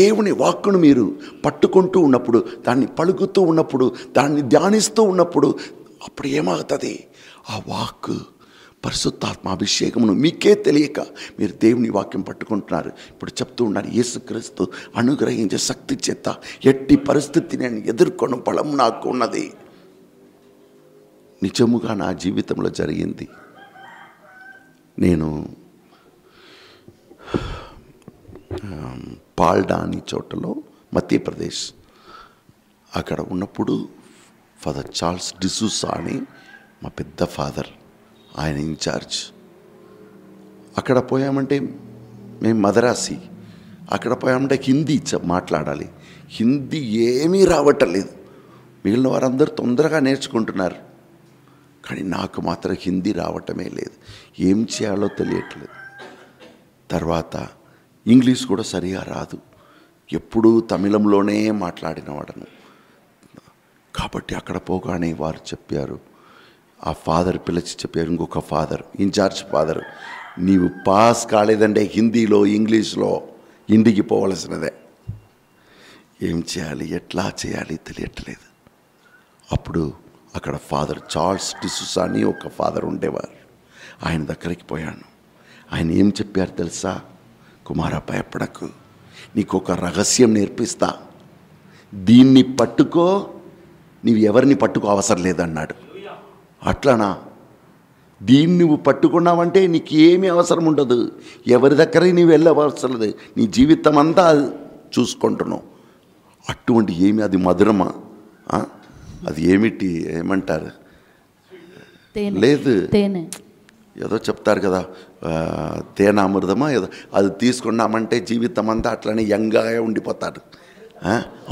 దేవుని వాక్కును మీరు పట్టుకుంటూ ఉన్నప్పుడు దాన్ని పలుకుతూ ఉన్నప్పుడు దాన్ని ధ్యానిస్తూ ఉన్నప్పుడు అప్పుడు ఏమవుతుంది ఆ వాక్ పరిశుద్ధాత్మ అభిషేకమును మీకే తెలియక మీరు దేవుని వాక్యం పట్టుకుంటున్నారు ఇప్పుడు చెప్తూ ఉన్నారు యేసుక్రీస్తు అనుగ్రహించే శక్తి చేత ఎట్టి పరిస్థితి నేను ఎదుర్కొన్న బలం నాకు ఉన్నది నిజముగా నా జీవితంలో జరిగింది నేను పాల్డా అని చోటలో మధ్యప్రదేశ్ అక్కడ ఉన్నప్పుడు ఫాదర్ చార్ల్స్ డిసూసా అని మా పెద్ద ఫాదర్ ఆయన ఇన్ఛార్జ్ అక్కడ పోయామంటే మేము మదరాసి అక్కడ పోయామంటే హిందీ మాట్లాడాలి హిందీ ఏమీ రావట్లేదు మిగిలిన వారందరూ తొందరగా నేర్చుకుంటున్నారు కానీ నాకు మాత్రం హిందీ రావటమే లేదు ఏం చేయాలో తెలియట్లేదు తర్వాత ఇంగ్లీష్ కూడా సరిగా రాదు ఎప్పుడూ తమిళంలోనే మాట్లాడినవాడను కాబట్టి అక్కడ పోగానే వారు చెప్పారు ఆ ఫాదర్ పిలిచి చెప్పారు ఇంకొక ఫాదర్ ఇన్ఛార్జ్ ఫాదర్ నీవు పాస్ కాలేదంటే హిందీలో ఇంగ్లీష్లో ఇంటికి పోవలసినదే ఏం చేయాలి ఎట్లా చేయాలి తెలియట్లేదు అప్పుడు అక్కడ ఫాదర్ చార్ల్స్ డిసూస్ అని ఒక ఫాదర్ ఉండేవారు ఆయన దగ్గరికి పోయాను ఆయన ఏం చెప్పారు తెలుసా కుమార భయపడకు నీకు ఒక రహస్యం నేర్పిస్తా దీన్ని పట్టుకో నీవు ఎవరిని పట్టుకో అవసరం లేదన్నాడు అట్లానా దీన్ని నువ్వు పట్టుకున్నావంటే నీకు ఏమీ అవసరం ఉండదు ఎవరి దగ్గర నీవు వెళ్ళవలసిన లేదు నీ జీవితం అంతా చూసుకుంటున్నావు అటువంటి ఏమి అది మధురమా అది ఏమిటి ఏమంటారు లేదు ఏదో చెప్తారు కదా తేనె అమృతమా ఏదో అది తీసుకున్నామంటే జీవితం అంతా అట్లనే యంగ్గా ఉండిపోతాడు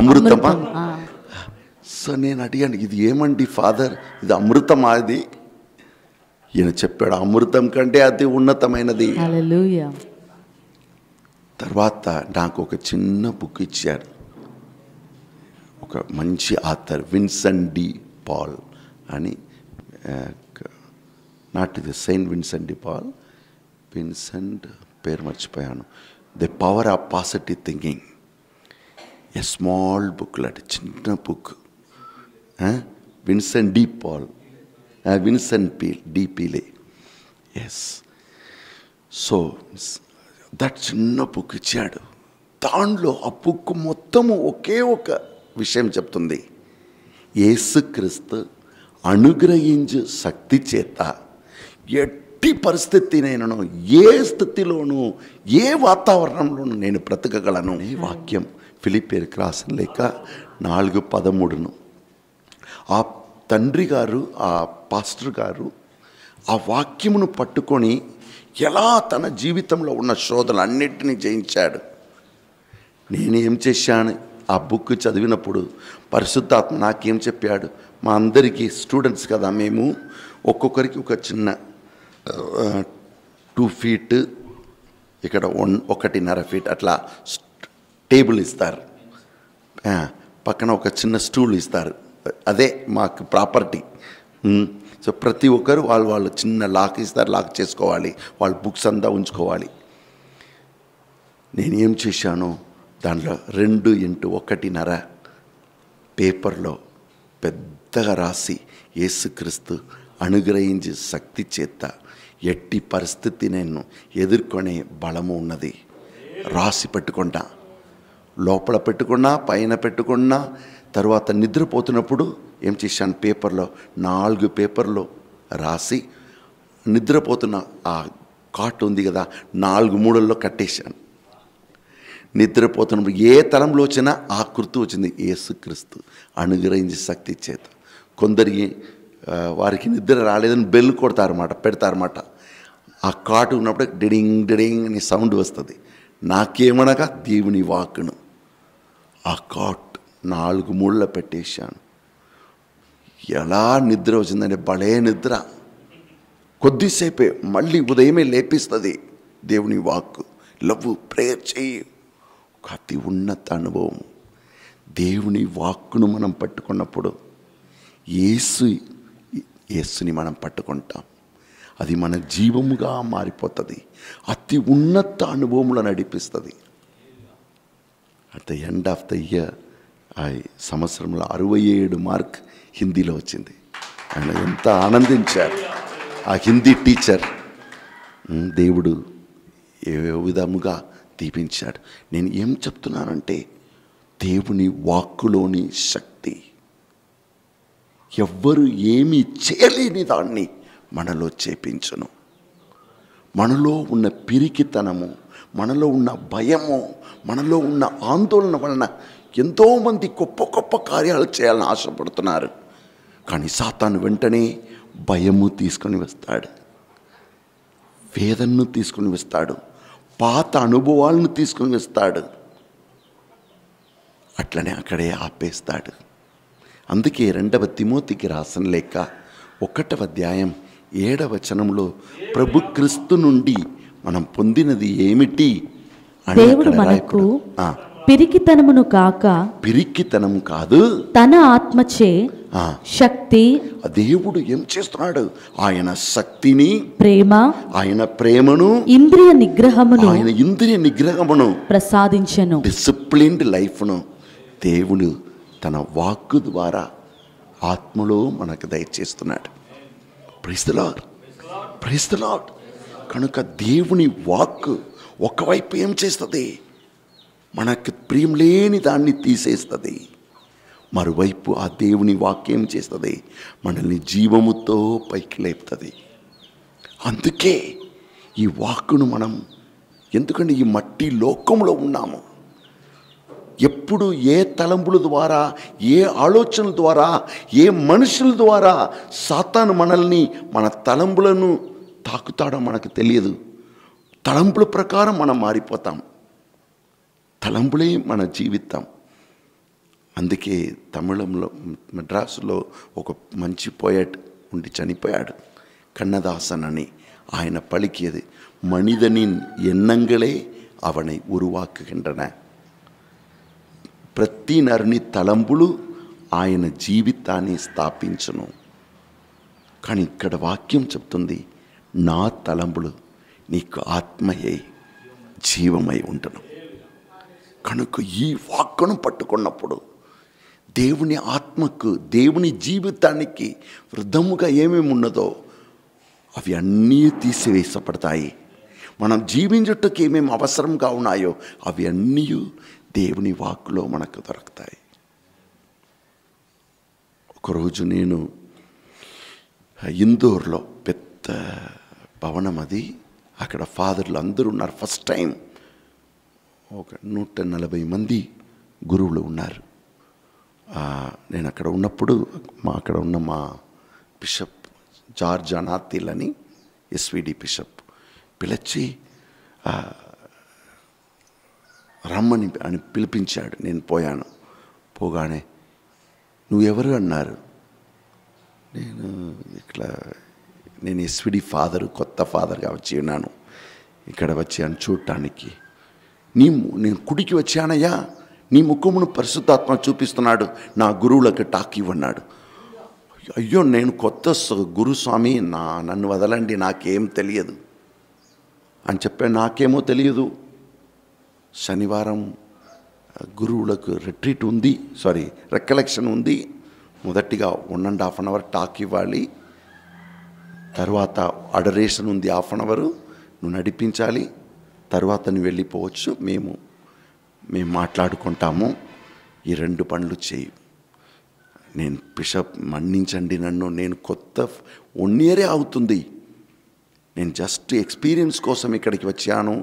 అమృతమా సో నేను అడిగాను ఇది ఏమండి ఫాదర్ ఇది అమృతమా అది ఈయన చెప్పాడు అమృతం కంటే అతి ఉన్నతమైనది తర్వాత నాకు ఒక చిన్న బుక్ ఇచ్చారు ఒక మంచి ఆథర్ విన్సన్ డి పాల్ అని నాట్ ఇది Saint Vincent de Paul Vincent పేరు మర్చిపోయాను the power of positive thinking a small book లాంటి చిన్న book Vincent de Paul Vincent Peale de Peale S so that చిన్న బుక్ ఇచ్చాడు దాంట్లో ఆ బుక్ మొత్తము ఒకే ఒక విషయం చెప్తుంది ఏసుక్రీస్తు అనుగ్రహించు శక్తి చేత ఎట్టి పరిస్థితి నేను ఏ స్థితిలోనూ ఏ వాతావరణంలోనూ నేను బ్రతకగలను ఈ వాక్యం ఫిలిపేరికి రాసిన లేక నాలుగు పదమూడును ఆ తండ్రి గారు ఆ పాస్టర్ గారు ఆ వాక్యమును పట్టుకొని ఎలా తన జీవితంలో ఉన్న శోధనలన్నింటినీ జయించాడు నేనేం చేశాను ఆ బుక్ చదివినప్పుడు పరిశుద్ధాత్మ నాకేం చెప్పాడు మా అందరికీ స్టూడెంట్స్ కదా మేము ఒక్కొక్కరికి ఒక చిన్న టూ ఫీట్ ఇక్కడ వన్ ఒకటిన్నర ఫీట్ అట్లా టేబుల్ ఇస్తారు పక్కన ఒక చిన్న స్టూల్ ఇస్తారు అదే మాకు ప్రాపర్టీ సో ప్రతి ఒక్కరు వాళ్ళు వాళ్ళు చిన్న లాక్ ఇస్తారు లాక్ చేసుకోవాలి వాళ్ళ బుక్స్ అంతా ఉంచుకోవాలి నేనేం చేశాను దాంట్లో రెండు ఇంటూ ఒకటిన్నర పేపర్లో పెద్దగా రాసి ఏసుక్రీస్తు అనుగ్రహించి శక్తి చేత ఎట్టి పరిస్థితి నేను ఎదుర్కొనే బలము ఉన్నది రాసి పెట్టుకుంటా లోపల పెట్టుకున్నా పైన పెట్టుకున్నా తర్వాత నిద్రపోతున్నప్పుడు ఏం చేశాను పేపర్లో నాలుగు పేపర్లు రాసి నిద్రపోతున్న ఆ కాట్ ఉంది కదా నాలుగు మూడల్లో కట్టేశాను నిద్రపోతున్నప్పుడు ఏ తలంలో వచ్చినా ఆ గుర్తు వచ్చింది ఏసుక్రీస్తు అనుగ్రహించే శక్తి చేత కొందరి వారికి నిద్ర రాలేదని బెల్ కొడతారన్నమాట పెడతారన్నమాట ఆ కాటు ఉన్నప్పుడు డిడింగ్ డిడింగ్ అని సౌండ్ వస్తుంది నాకేమనగా దేవుని వాక్ను ఆ కాట్ నాలుగు మూళ్ళ పెట్టేశాను ఎలా నిద్ర వచ్చిందంటే భలే నిద్ర కొద్దిసేపే మళ్ళీ ఉదయమే లేపిస్తుంది దేవుని వాక్ లవ్ ప్రేయర్ చేయి ఒక అతి ఉన్నత అనుభవం దేవుని వాక్కును మనం పట్టుకున్నప్పుడు ఏసు యేసుని మనం పట్టుకుంటాం అది మన జీవముగా మారిపోతుంది అతి ఉన్నత అనుభవంలో నడిపిస్తుంది at the end of the year ఆ సంవత్సరంలో అరవై ఏడు మార్క్ హిందీలో వచ్చింది ఆయన ఎంత ఆనందించారు ఆ హిందీ టీచర్ దేవుడు ఏ విధముగా దీపించాడు నేను ఏం చెప్తున్నానంటే దేవుని వాక్కులోని శక్తి ఎవ్వరు ఏమీ చేయలేని దాన్ని మనలో చేపించను మనలో ఉన్న పిరికితనము మనలో ఉన్న భయము మనలో ఉన్న ఆందోళన వలన ఎంతోమంది గొప్ప గొప్ప కార్యాలు చేయాలని ఆశపడుతున్నారు కానీ సాతాను వెంటనే భయము తీసుకొని వస్తాడు వేదనను తీసుకుని వస్తాడు పాత అనుభవాలను తీసుకుని వస్తాడు అట్లనే అక్కడే ఆపేస్తాడు అందుకే రెండవ తిమోతికి రాసిన లేక ఒకటవ అధ్యాయం ఏడవ చనంలో ప్రభు క్రిస్తు నుండి మనం పొందినది ఏమిటి దేవుడు మనకు పిరికితనమును కాక పిరికితనం కాదు తన ఆత్మచే శక్తి దేవుడు ఏం చేస్తున్నాడు ఆయన శక్తిని ప్రేమ ఆయన ప్రేమను ఇంద్రియ నిగ్రహమును ఆయన ఇంద్రియ నిగ్రహమును ప్రసాదించను డిసిప్లిన్డ్ లైఫ్ను దేవుడు తన వాక్కు ద్వారా ఆత్మలో మనకు దయచేస్తున్నాడు ప్రైస్తలాడ్ ప్రైస్తలాడ్ కనుక దేవుని వాక్ ఒకవైపు ఏం చేస్తుంది మనకు ప్రియం లేని దాన్ని తీసేస్తుంది మరోవైపు ఆ దేవుని వాక్యం చేస్తుంది మనల్ని జీవముతో పైకి లేపుతుంది అందుకే ఈ వాక్కును మనం ఎందుకంటే ఈ మట్టి లోకంలో ఉన్నాము ఎప్పుడు ఏ తలంపుల ద్వారా ఏ ఆలోచనల ద్వారా ఏ మనుషుల ద్వారా సాతాను మనల్ని మన తలంపులను తాకుతాడో మనకు తెలియదు తలంపుల ప్రకారం మనం మారిపోతాం తలంపులే మన జీవితం అందుకే తమిళంలో మద్రాసులో ఒక మంచి పోయట్ ఉండి చనిపోయాడు కన్నదాసన్ అని ఆయన పలికిயது மனிதனின் எண்ணங்களே அவனை உருவாக்குகின்றன ప్రతి నరుని తలంపులు ఆయన జీవితాన్ని స్థాపించను కానీ ఇక్కడ వాక్యం చెప్తుంది నా తలంపులు నీకు ఆత్మయే జీవమై ఉంటను కనుక ఈ వాక్కును పట్టుకున్నప్పుడు దేవుని ఆత్మకు దేవుని జీవితానికి వృద్ధముగా ఏమేమి ఉన్నదో అవి అన్నీ తీసివేసపడతాయి మనం జీవించుటకు ఏమేమి అవసరంగా ఉన్నాయో అవి అన్నీ దేవుని వాక్కులో మనకు దొరుకుతాయి ఒకరోజు నేను ఇందూర్లో పెద్ద భవనం అది అక్కడ ఫాదర్లు అందరూ ఉన్నారు ఫస్ట్ టైం ఒక నూట నలభై మంది గురువులు ఉన్నారు నేను అక్కడ ఉన్నప్పుడు మా అక్కడ ఉన్న మా బిషప్ జార్జ్ అనాతిల్ అని ఎస్విడి బిషప్ పిలిచి రమ్మని అని పిలిపించాడు నేను పోయాను పోగానే నువ్వెవరు అన్నారు నేను ఇట్లా నేను ఎస్విడి ఫాదరు కొత్త ఫాదర్గా వచ్చి ఉన్నాను ఇక్కడ వచ్చాను చూడటానికి నీ నేను కుడికి వచ్చానయ్యా నీ ముఖమును పరిశుద్ధాత్మ చూపిస్తున్నాడు నా గురువులకు టాక్ ఇవ్వన్నాడు అయ్యో నేను కొత్త గురుస్వామి నా నన్ను వదలండి నాకేం తెలియదు అని చెప్పాను నాకేమో తెలియదు శనివారం గురువులకు రిట్రీట్ ఉంది సారీ రికలెక్షన్ ఉంది మొదటిగా one and half an hour talk ఇవ్వాలి తర్వాత అడరేషన్ ఉంది హాఫ్ అన్ అవరు నువ్వు నడిపించాలి తర్వాత నువ్వు వెళ్ళిపోవచ్చు మేము మేము మాట్లాడుకుంటాము ఈ రెండు పనులు చేయి నేను పిషప్ మన్నించండి నన్ను నేను కొత్త వన్ ఇయరే అవుతుంది నేను జస్ట్ ఎక్స్పీరియన్స్ కోసం ఇక్కడికి వచ్చాను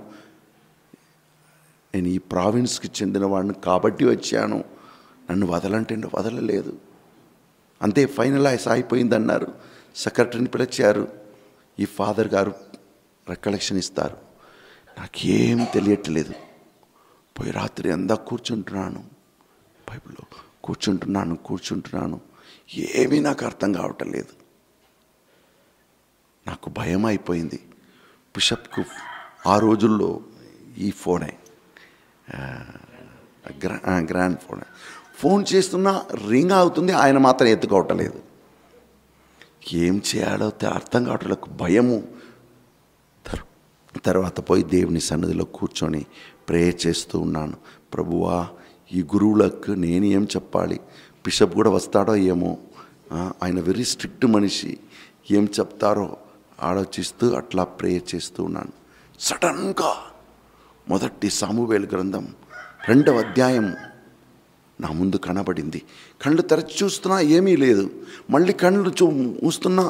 నేను ఈ ప్రావిన్స్కి చెందినవాడిని కాబట్టి వచ్చాను నన్ను వదలంటే వదలలేదు అంతే ఫైనల్ ఐస్ అయిపోయిందన్నారు సెక్రటరీని పిలిచారు ఈ ఫాదర్ గారు రికలెక్షన్ ఇస్తారు నాకేం తెలియట్లేదు పోయి రాత్రి అందా కూర్చుంటున్నాను బైబిల్లో కూర్చుంటున్నాను కూర్చుంటున్నాను ఏమీ నాకు అర్థం కావటం లేదు నాకు భయం అయిపోయింది బిషప్కు ఆ రోజుల్లో ఈ ఫోనే గ్రాండ్ ఫోన్ ఫోన్ చేస్తున్నా రింగ్ అవుతుంది ఆయన మాత్రం ఎత్తుకోవటం లేదు ఏం చేయాలో అర్థం కావట్లేదు భయము తర్వాత పోయి దేవుని సన్నిధిలో కూర్చొని ప్రే చేస్తూ ఉన్నాను ప్రభువా ఈ గురువులకు నేను ఏం చెప్పాలి బిషప్ కూడా వస్తాడో ఏమో ఆయన వెరీ స్ట్రిక్ట్ మనిషి ఏం చెప్తారో ఆలోచిస్తూ అట్లా ప్రే చేస్తూ ఉన్నాను సడన్గా మొదటి సామువేలు గ్రంథం రెండవ అధ్యాయం నా ముందు కనబడింది కళ్ళు తెరచి చూస్తున్నా ఏమీ లేదు మళ్ళీ కళ్ళు చూ మూస్తున్నా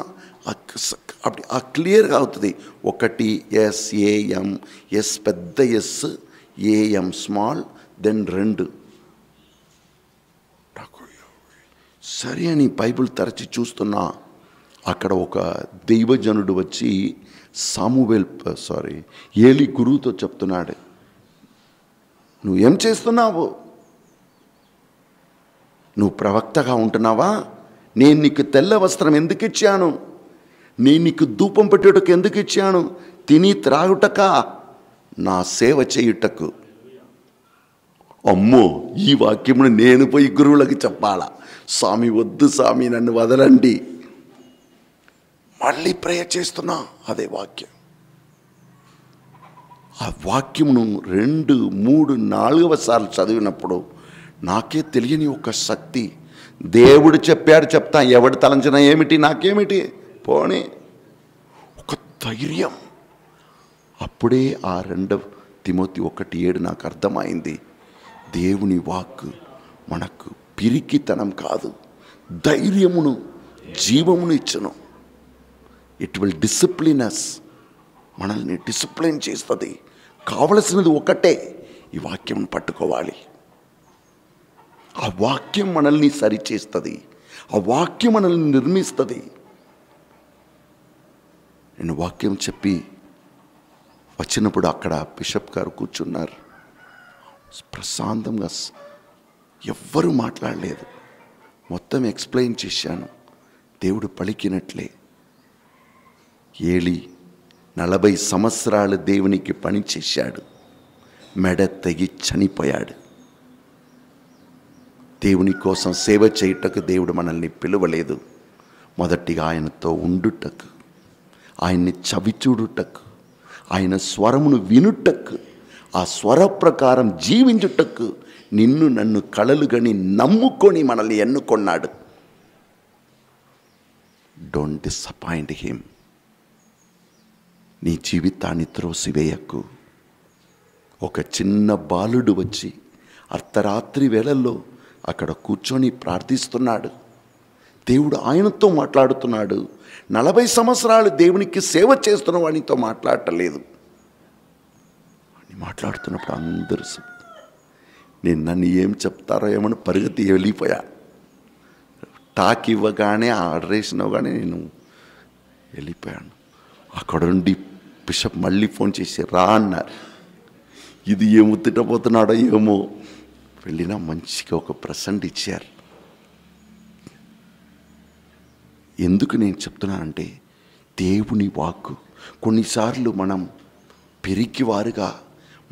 అప్పుడు ఆ క్లియర్గా అవుతుంది ఒకటి ఎస్ ఏఎం ఎస్ పెద్ద ఎస్ ఏఎం స్మాల్ దెన్ రెండు సరే అని బైబిల్ తెరచి చూస్తున్నా అక్కడ ఒక దైవజనుడు వచ్చి సామువేల్ సారీ ఏలి గురువుతో చెప్తున్నాడు నువ్వేం చేస్తున్నావు నువ్వు ప్రవక్తగా ఉంటున్నావా నేను నీకు తెల్ల వస్త్రం ఎందుకు ఇచ్చాను నేను నీకు ధూపం పెట్టేటకు ఎందుకు ఇచ్చాను తిని త్రాగుటక నా సేవ చేయుటకు అమ్మో ఈ వాక్యమును నేను పోయి గురువులకు చెప్పాలా స్వామి వద్దు స్వామి నన్ను వదలండి మళ్ళీ ప్రేయర్ చేస్తున్నా అదే వాక్యం ఆ వాక్యమును రెండు మూడు నాలుగవ సార్లు చదివినప్పుడు నాకే తెలియని ఒక శక్తి దేవుడు చెప్పాడు చెప్తా ఎవడు తలంచిన ఏమిటి నాకేమిటి పోనీ ఒక ధైర్యం అప్పుడే ఆ రెండవ తిమోతి ఒకటి ఏడు నాకు అర్థమైంది దేవుని వాక్ మనకు పిరికితనం కాదు ధైర్యమును జీవమును ఇచ్చను ఇట్ విల్ డిసిప్లినస్ మనల్ని డిసిప్లిన్ చేస్తుంది కావలసినది ఒకటే ఈ వాక్యం పట్టుకోవాలి ఆ వాక్యం మనల్ని సరిచేస్తుంది ఆ వాక్యం మనల్ని నిర్మిస్తుంది నేను వాక్యం చెప్పి వచ్చినప్పుడు అక్కడ బిషప్ గారు కూర్చున్నారు ప్రశాంతంగా ఎవ్వరూ మాట్లాడలేదు మొత్తం ఎక్స్ప్లెయిన్ చేశాను దేవుడు పలికినట్లే ఏలి నలభై సంవత్సరాలు దేవునికి పనిచేశాడు మెడ తెగి చనిపోయాడు దేవుని కోసం సేవ చేయుటకు దేవుడు మనల్ని పిలువలేదు మొదటిగా ఆయనతో ఉండుటకు ఆయన్ని చవిచూడుటకు ఆయన స్వరమును వినుటకు ఆ స్వర ప్రకారం జీవించుటకు నిన్ను నన్ను కళలుగని నమ్ముకొని మనల్ని ఎన్నుకొన్నాడు డోంట్ డిసప్పాయింట్ హిమ్ నీ జీవితాన్ని త్రోసివేయకు ఒక చిన్న బాలుడు వచ్చి అర్ధరాత్రి వేళల్లో అక్కడ కూర్చొని ప్రార్థిస్తున్నాడు దేవుడు ఆయనతో మాట్లాడుతున్నాడు నలభై సంవత్సరాలు దేవునికి సేవ చేస్తున్న వాడితో మాట్లాడటలేదు అని మాట్లాడుతున్నప్పుడు అందరూ నేను నన్ను ఏం చెప్తారో ఏమని పరిగతి వెళ్ళిపోయా టాక్ ఇవ్వగానే ఆర్డర్ వేసినవగానే నేను వెళ్ళిపోయాను అక్కడ ఉండి బిషప్ మళ్ళీ ఫోన్ చేసి రా అన్నారు ఇది ఏమో తిట్టబోతున్నాడో ఏమో వెళ్ళినా మంచిగా ఒక ప్రసెంట్ ఇచ్చారు ఎందుకు నేను చెప్తున్నానంటే దేవుని వాక్కు కొన్నిసార్లు మనం పెరిగివారుగా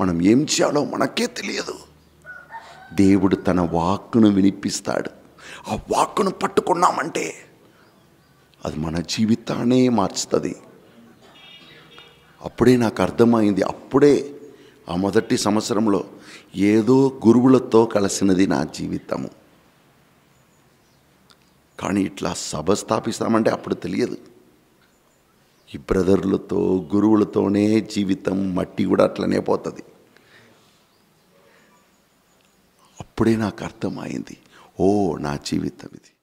మనం ఏం చేయాలో మనకే తెలియదు దేవుడు తన వాక్కును వినిపిస్తాడు ఆ వాక్కును పట్టుకున్నామంటే అది మన జీవితాన్నే మార్చుతుంది అప్పుడే నాకు అర్థమైంది అప్పుడే ఆ మొదటి సంవత్సరంలో ఏదో గురువులతో కలిసినది నా జీవితము కానీ ఇట్లా సభ స్థాపిస్తామంటే అప్పుడు తెలియదు ఈ బ్రదర్లతో గురువులతోనే జీవితం మట్టి కూడా అట్లనే పోతుంది అప్పుడే నాకు అర్థమైంది ఓ నా జీవితం ఇది